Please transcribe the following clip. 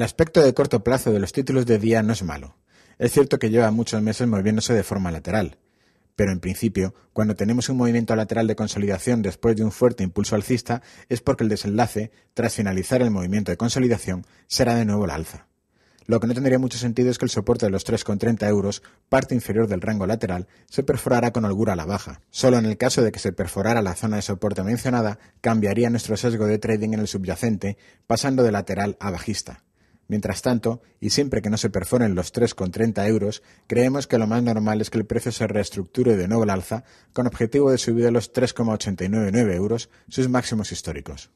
El aspecto de corto plazo de los títulos de día no es malo. Es cierto que lleva muchos meses moviéndose de forma lateral, pero en principio, cuando tenemos un movimiento lateral de consolidación después de un fuerte impulso alcista, es porque el desenlace, tras finalizar el movimiento de consolidación, será de nuevo la alza. Lo que no tendría mucho sentido es que el soporte de los 3,30 euros, parte inferior del rango lateral, se perforara con holgura a la baja. Solo en el caso de que se perforara la zona de soporte mencionada, cambiaría nuestro sesgo de trading en el subyacente, pasando de lateral a bajista. Mientras tanto, y siempre que no se perforen los 3,30 euros, creemos que lo más normal es que el precio se reestructure de nuevo al alza, con objetivo de subir a los 3,899 euros, sus máximos históricos.